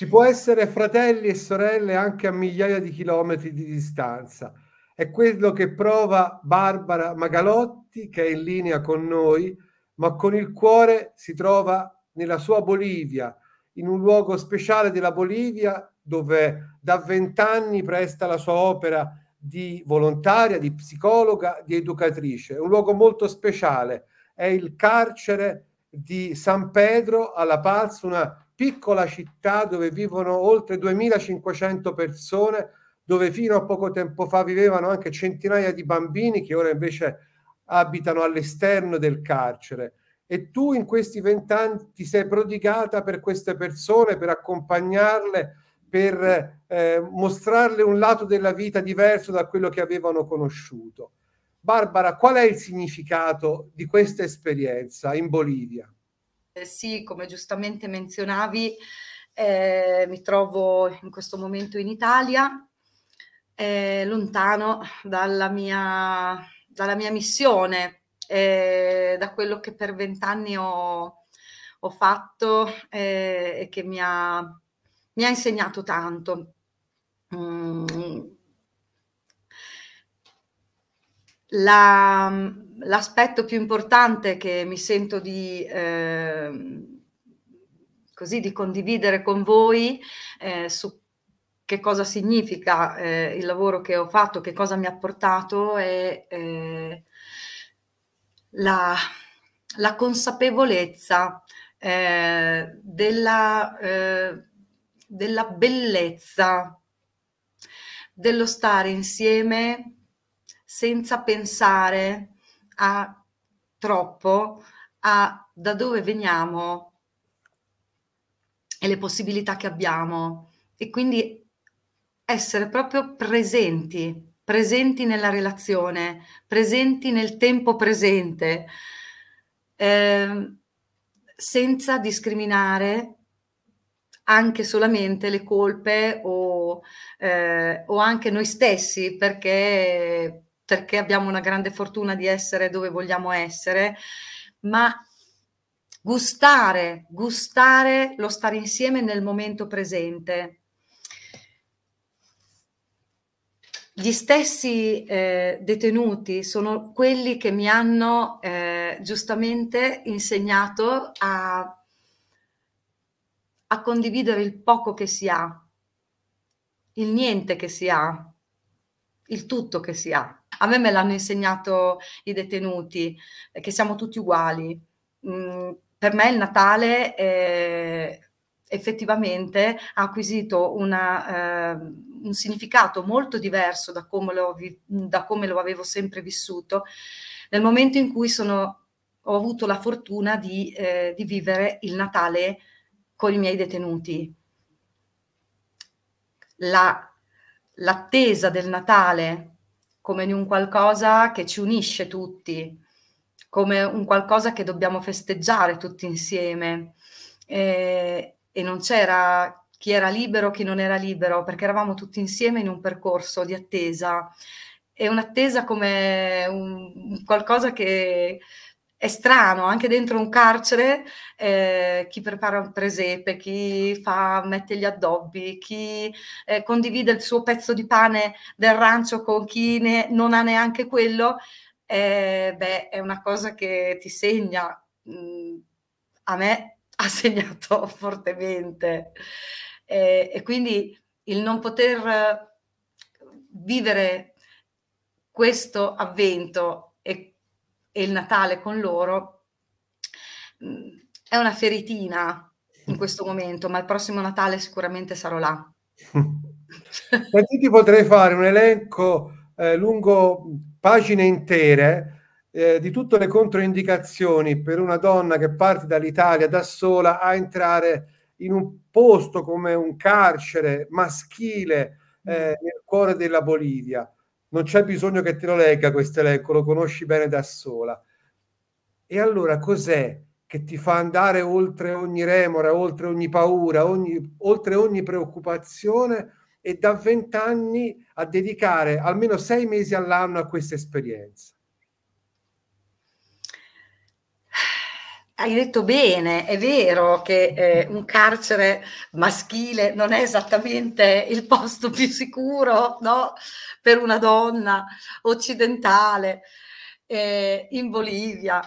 Si può essere fratelli e sorelle anche a migliaia di chilometri di distanza. È quello che prova Barbara Magalotti, che è in linea con noi, ma con il cuore si trova nella sua Bolivia, in un luogo speciale della Bolivia dove da vent'anni presta la sua opera di volontaria, di psicologa, di educatrice. È un luogo molto speciale, è il carcere di San Pedro alla Paz, una piccola città dove vivono oltre 2500 persone, dove fino a poco tempo fa vivevano anche centinaia di bambini che ora invece abitano all'esterno del carcere. E tu in questi vent'anni ti sei prodigata per queste persone, per accompagnarle, per eh, mostrarle un lato della vita diverso da quello che avevano conosciuto. Barbara, qual è il significato di questa esperienza in Bolivia? Eh, sì, come giustamente menzionavi, eh, mi trovo in questo momento in Italia, eh, lontano dalla mia, dalla mia missione, eh, da quello che per vent'anni ho, ho, fatto eh, e che mi ha, mi ha, insegnato tanto. Mm La, l'aspetto più importante che mi sento di, eh, così, di condividere con voi eh, su che cosa significa eh, il lavoro che ho fatto, che cosa mi ha portato è eh, la, la, consapevolezza eh, della, eh, della bellezza dello stare insieme senza pensare a troppo a da dove veniamo e le possibilità che abbiamo e quindi essere proprio presenti, presenti nella relazione, presenti nel tempo presente, eh, senza discriminare anche solamente le colpe o, eh, o anche noi stessi, perché perché abbiamo una grande fortuna di essere dove vogliamo essere, ma gustare, gustare lo stare insieme nel momento presente. Gli stessi eh, detenuti sono quelli che mi hanno eh, giustamente insegnato a, a condividere il poco che si ha, il niente che si ha, il tutto che si ha. A me me l'hanno insegnato i detenuti, che siamo tutti uguali. Mm, per me il Natale eh, effettivamente ha acquisito una, eh, un significato molto diverso da come, lo, da come, lo, avevo sempre vissuto nel momento in cui sono, ho avuto la fortuna di, eh, di vivere il Natale con i miei detenuti. l'attesa del Natale come di un qualcosa che ci unisce tutti, come un qualcosa che dobbiamo festeggiare tutti insieme. E, e non c'era chi era libero, chi non era libero, perché eravamo tutti insieme in un percorso di attesa. E un'attesa come un, qualcosa che, è strano, anche dentro un carcere, eh, chi prepara un presepe, chi fa, mette gli addobbi, chi eh, condivide il suo pezzo di pane del rancio con chi ne, non ha neanche quello, eh, beh, è una cosa che ti segna. Mm, a me ha segnato fortemente. Eh, e quindi il non poter eh, vivere questo avvento e e il Natale con loro mm, è una feritina in questo momento, ma il prossimo Natale sicuramente sarò là. Ma ti potrei fare un elenco eh, lungo pagine intere eh, di tutte le controindicazioni per una donna che parte dall'Italia da sola a entrare in un posto come un carcere maschile eh, nel cuore della Bolivia non c'è bisogno che te lo legga questo elenco, lo conosci bene da sola. E allora cos'è che ti fa andare oltre ogni remora, oltre ogni paura, ogni, oltre ogni preoccupazione e da vent'anni a dedicare almeno sei mesi all'anno a questa esperienza? Hai detto bene, è vero che eh, un carcere maschile non è esattamente il posto più sicuro no? per una donna occidentale eh, in Bolivia,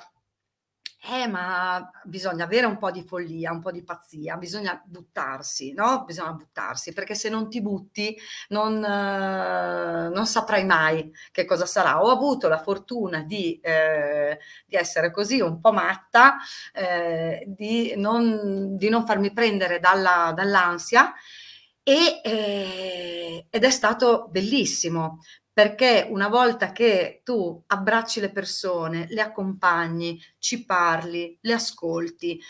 eh, ma bisogna avere un po' di follia, un po' di pazzia, bisogna buttarsi, no? Bisogna buttarsi, perché se non ti butti non, eh, non saprai mai che cosa sarà. Ho avuto la fortuna di, eh, di essere così un po' matta, eh, di, non, di, non, farmi prendere dalla, dall'ansia. E, eh, ed è stato bellissimo perché una volta che tu abbracci le persone, le accompagni, ci parli, le ascolti,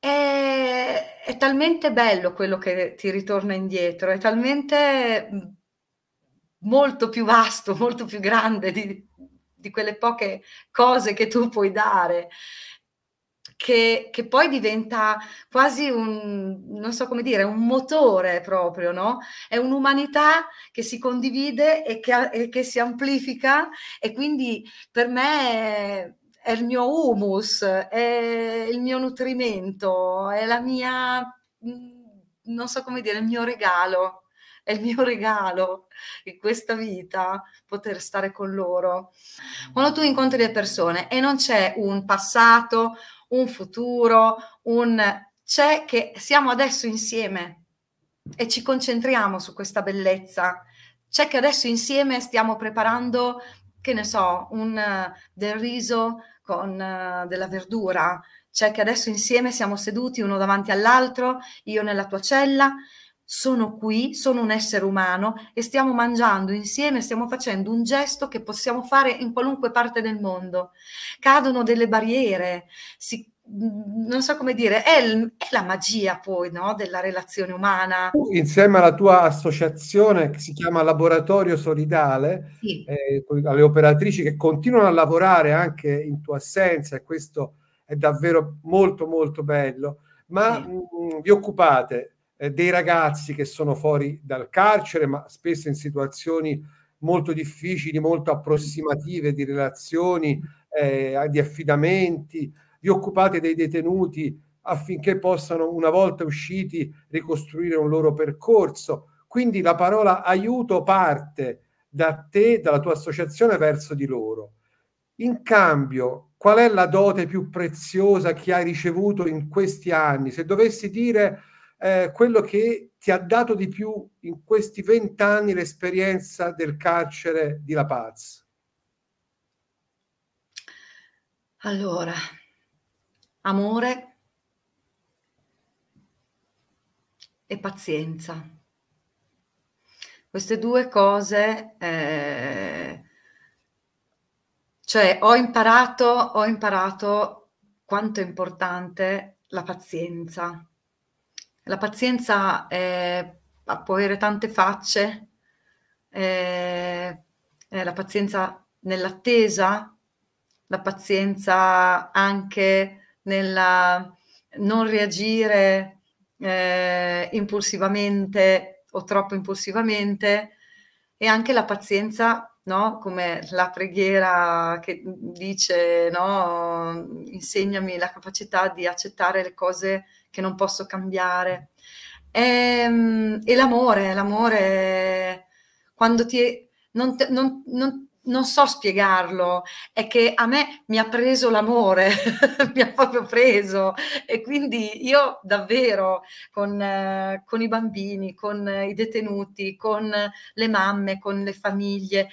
è, è, talmente bello quello che ti ritorna indietro, è talmente mm, molto più vasto, molto più grande di, di quelle poche cose che tu puoi dare che, che, poi diventa quasi un, non so come dire, un motore proprio, no? È un'umanità che si condivide e che, e che si amplifica e quindi per me è, è il mio humus, è il mio nutrimento, è la mia, mm, non so come dire, il mio regalo. È il mio regalo in questa vita poter stare con loro. Quando tu incontri le persone e non c'è un passato, un futuro, un c'è che siamo adesso insieme e ci concentriamo su questa bellezza. C'è che adesso insieme stiamo preparando, che ne so, un, eh, del riso con eh, della verdura. C'è che adesso insieme siamo seduti uno davanti all'altro, io nella tua cella sono qui, sono un essere umano e stiamo mangiando insieme, stiamo facendo un gesto che possiamo fare in qualunque parte del mondo. Cadono delle barriere, si, mm, non so come dire, è, l, è la magia poi no? della relazione umana. Tu, insieme alla tua associazione che si chiama Laboratorio Solidale, sì. eh, alle operatrici che continuano a lavorare anche in tua assenza e questo è davvero molto molto bello, ma sì. mh, mm, vi occupate eh, dei ragazzi che sono fuori dal carcere, ma spesso in situazioni molto difficili, molto approssimative di relazioni, eh, di affidamenti, vi occupate dei detenuti affinché possano, una volta usciti, ricostruire un loro percorso. Quindi la parola aiuto parte da te, dalla tua associazione verso di loro. In cambio, qual è la dote più preziosa che hai ricevuto in questi anni? Se dovessi dire eh, quello che ti ha dato di più in questi vent'anni l'esperienza del carcere di La Paz? Allora, amore e pazienza. Queste due cose, eh, cioè ho imparato, ho imparato quanto è importante la pazienza la pazienza eh, può avere tante facce, eh, la pazienza nell'attesa, la pazienza anche nel non reagire eh, impulsivamente o troppo impulsivamente e anche la pazienza, no? come la preghiera che dice, no? insegnami la capacità di accettare le cose che non posso cambiare. E, ehm, e l'amore, l'amore, quando ti... Non, non, non, non so spiegarlo, è che a me mi ha preso l'amore, mi ha proprio preso e quindi io davvero con, con i bambini, con i detenuti, con le mamme, con le famiglie,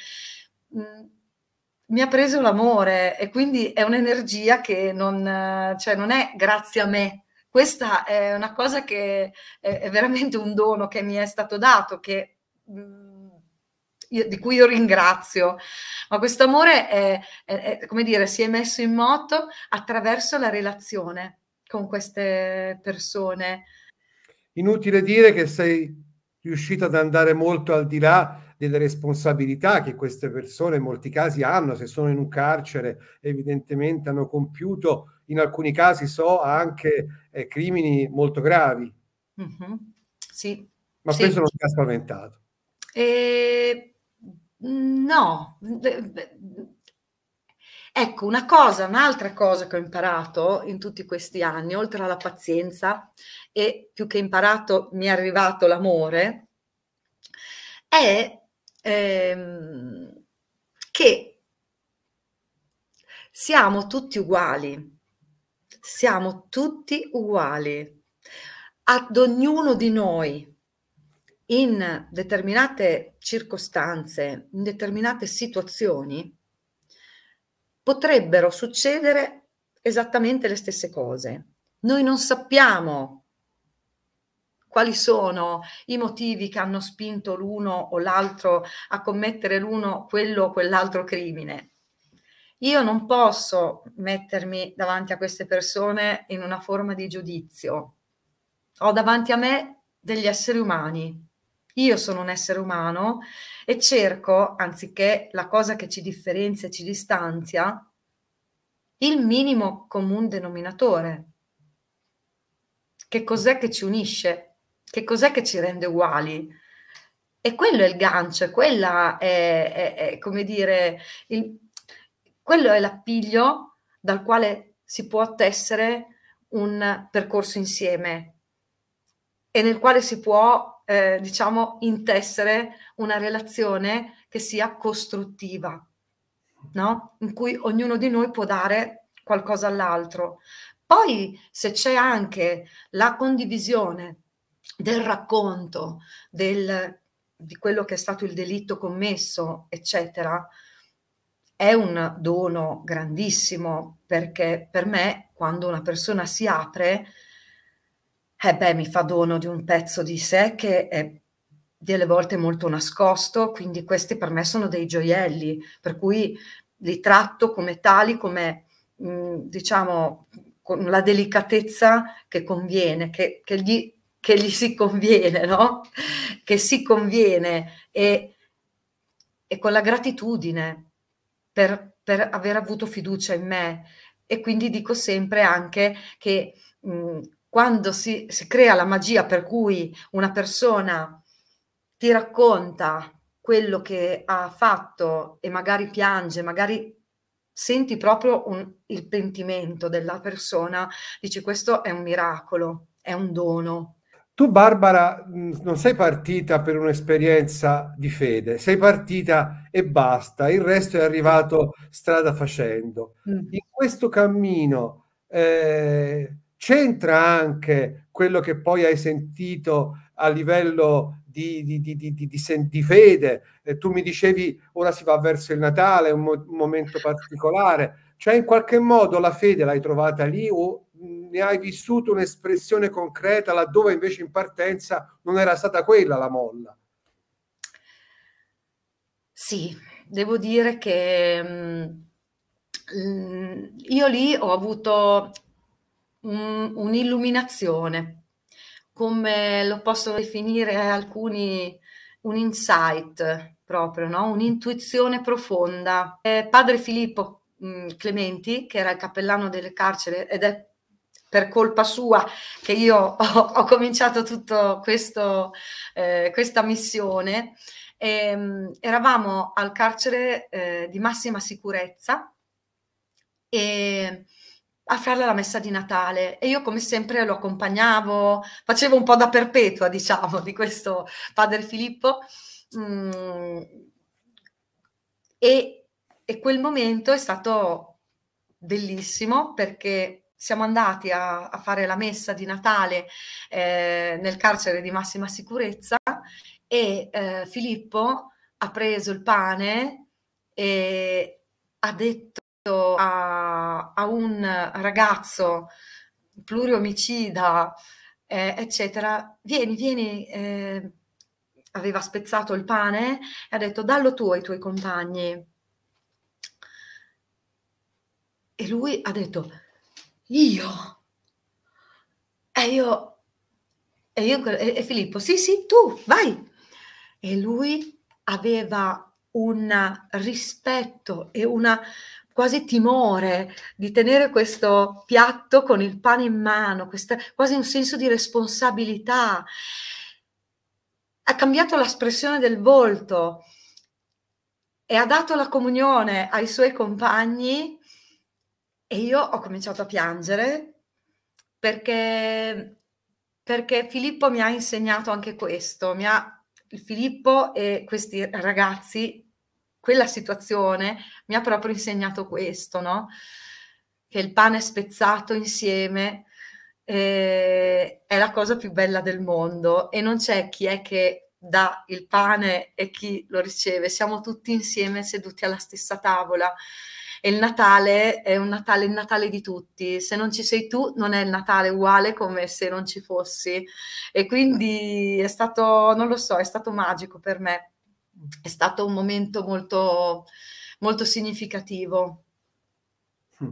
mm, mi ha preso l'amore e quindi è un'energia che non, cioè non è grazie a me, questa è una cosa che è veramente un dono che mi è stato dato, che, mm, di cui io ringrazio, ma questo amore è, è, è, come dire, si è messo in moto attraverso la relazione con queste persone. Inutile dire che sei riuscita ad andare molto al di là delle responsabilità che queste persone in molti casi hanno, se sono in un carcere evidentemente hanno compiuto, in alcuni casi so, anche eh, crimini molto gravi. Mm-hmm. Sì. Ma sì. questo non ti ha spaventato? Eh, no. Ecco, una cosa, un'altra cosa che ho imparato in tutti questi anni, oltre alla pazienza e più che imparato mi è arrivato l'amore, è ehm, che siamo tutti uguali, siamo tutti uguali. Ad ognuno di noi in determinate circostanze, in determinate situazioni, potrebbero succedere esattamente le stesse cose. Noi non sappiamo quali sono i motivi che hanno spinto l'uno o l'altro a commettere l'uno quello o quell'altro crimine. Io non posso mettermi davanti a queste persone in una forma di giudizio. Ho davanti a me degli esseri umani. Io sono un essere umano e cerco, anziché la cosa che ci differenzia e ci distanzia, il minimo comune denominatore. Che cos'è che ci unisce? Che cos'è che ci rende uguali? E quello è il gancio, quella è, è, è come dire, il, quello è l'appiglio dal quale si può tessere un percorso insieme e nel quale si può, eh, diciamo, intessere una relazione che sia costruttiva, no? in cui ognuno di noi può dare qualcosa all'altro. Poi se c'è anche la condivisione del racconto del, di quello che è stato il delitto commesso, eccetera, è un dono grandissimo perché per me quando una persona si apre, eh beh, mi fa dono di un pezzo di sé che è delle volte molto nascosto, quindi questi per me sono dei gioielli, per cui li tratto come tali, come mh, diciamo con la delicatezza che conviene, che, che gli che gli si conviene, no? Che si conviene e, e con la gratitudine per, per, aver avuto fiducia in me. E quindi dico sempre anche che mh, mhmm, quando si, si crea la magia per cui una persona ti racconta quello che ha fatto e magari piange, magari senti proprio un, il pentimento della persona, dici questo è un miracolo, è un dono, tu, Barbara, mm, non sei partita per un'esperienza di fede, sei partita e basta, il resto è arrivato strada facendo. Mm. In questo cammino eh, c'entra anche quello che poi hai sentito a livello di, di, di, di fede. Eh, tu mi dicevi ora si va verso il Natale, è un, mo- un momento particolare. Cioè, in qualche modo la fede l'hai trovata lì o ne hai vissuto un'espressione concreta laddove invece in partenza non era stata quella la molla. Sì, devo dire che mh, mm, io lì ho avuto mh, mm, un'illuminazione, come lo possono definire alcuni, un insight proprio, no? un'intuizione profonda. Eh, padre Filippo mh, mm, Clementi, che era il cappellano delle carceri ed è per colpa sua che io ho, ho cominciato tutta eh, questa missione. E, ehm, eravamo al carcere eh, di massima sicurezza e a farle la messa di Natale e io come sempre lo accompagnavo, facevo un po' da perpetua, diciamo, di questo padre Filippo. Mm, e, e quel momento è stato bellissimo perché siamo andati a, a, fare la messa di Natale eh, nel carcere di massima sicurezza e eh, Filippo ha preso il pane e ha detto a, a un ragazzo pluriomicida, eh, eccetera, vieni, vieni, eh, aveva spezzato il pane e ha detto dallo tu ai tuoi compagni. E lui ha detto, io? E io, e io, e Filippo, sì, sì, tu, vai. E lui aveva un rispetto e una quasi timore di tenere questo piatto con il pane in mano, questa, quasi un senso di responsabilità. Ha cambiato l'espressione del volto e ha dato la comunione ai suoi compagni e io ho cominciato a piangere perché, perché Filippo mi ha insegnato anche questo, mi ha, Filippo e questi ragazzi, quella situazione mi ha proprio insegnato questo, no? Che il pane spezzato insieme eh, è la cosa più bella del mondo e non c'è chi è che dà il pane e chi lo riceve, siamo tutti insieme seduti alla stessa tavola e il Natale è un Natale, il Natale di tutti. Se non ci sei tu, non è il Natale uguale come se non ci fossi. E quindi è stato, non lo so, è stato magico per me. È stato un momento molto, molto significativo. Hm.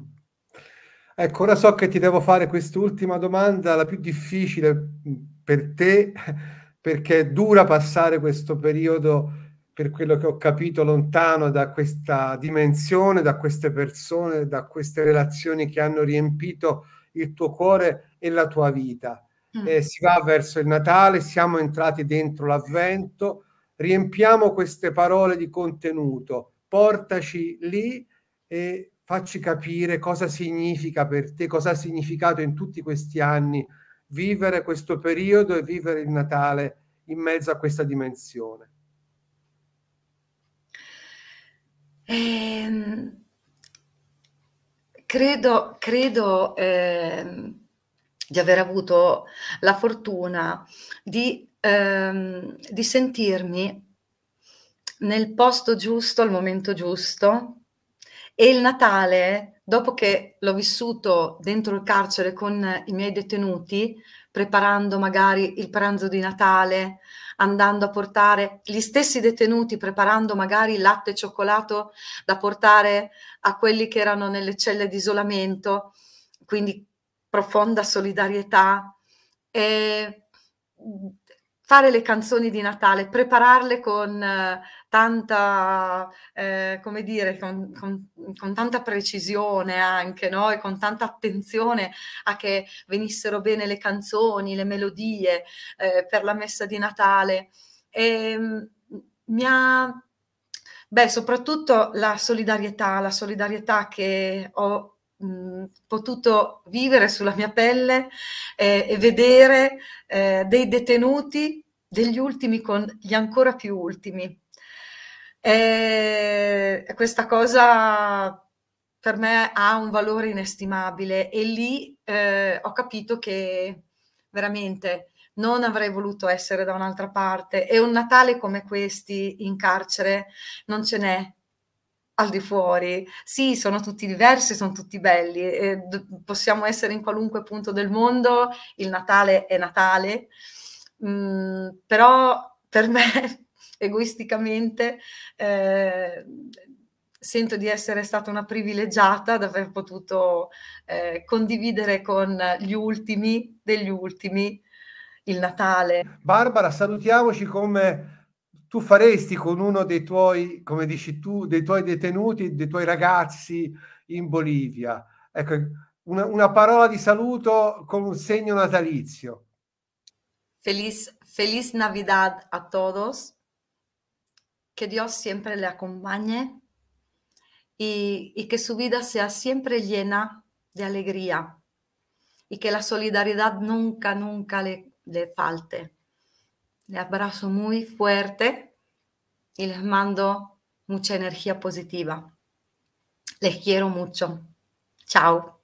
Ecco, ora so che ti devo fare quest'ultima domanda, la più difficile hm, per te, perché è dura passare questo periodo per quello che ho capito, lontano da questa dimensione, da queste persone, da queste relazioni che hanno riempito il tuo cuore e la tua vita. Mm. Eh, si va verso il Natale, siamo entrati dentro l'Avvento, riempiamo queste parole di contenuto, portaci lì e facci capire cosa significa per te, cosa ha significato in tutti questi anni vivere questo periodo e vivere il Natale in mezzo a questa dimensione. Eh, credo, credo eh, di aver avuto la fortuna di, ehm, di sentirmi nel posto giusto, al momento giusto. E il Natale, dopo che l'ho vissuto dentro il carcere con i miei detenuti, preparando magari il pranzo di Natale, andando a portare gli stessi detenuti, preparando magari latte e cioccolato da portare a quelli che erano nelle celle di isolamento, quindi profonda solidarietà. E fare le canzoni di Natale, prepararle con eh, tanta, eh, come dire, con, con, con, tanta precisione anche, no? E con tanta attenzione a che venissero bene le canzoni, le melodie eh, per la messa di Natale. E, ehm, mi ha, beh, soprattutto la solidarietà, la solidarietà che ho mh, potuto vivere sulla mia pelle eh, e vedere eh, dei detenuti degli ultimi con gli ancora più ultimi. Eh, e questa cosa per me ha un valore inestimabile e lì eh, ho capito che veramente non avrei voluto essere da un'altra parte e un Natale come questi in carcere non ce n'è al di fuori. Sì, sono tutti diversi, sono tutti belli, eh, possiamo essere in qualunque punto del mondo, il Natale è Natale, mm, però per me, egoisticamente, eh, sento di essere stata una privilegiata ad aver potuto eh, condividere con gli ultimi degli ultimi il Natale. Barbara, salutiamoci come tu faresti con uno dei tuoi, come dici tu, dei tuoi detenuti, dei tuoi ragazzi in Bolivia? Ecco, una, una parola di saluto con un segno natalizio. Feliz, feliz Navidad a todos. Che Dios siempre le accompagne e, y que su vita sia sempre piena di alegría e che la solidarietà nunca, nunca le, le falte. Les abrazo muy fuerte y les mando mucha energía positiva. Les quiero mucho. Chao.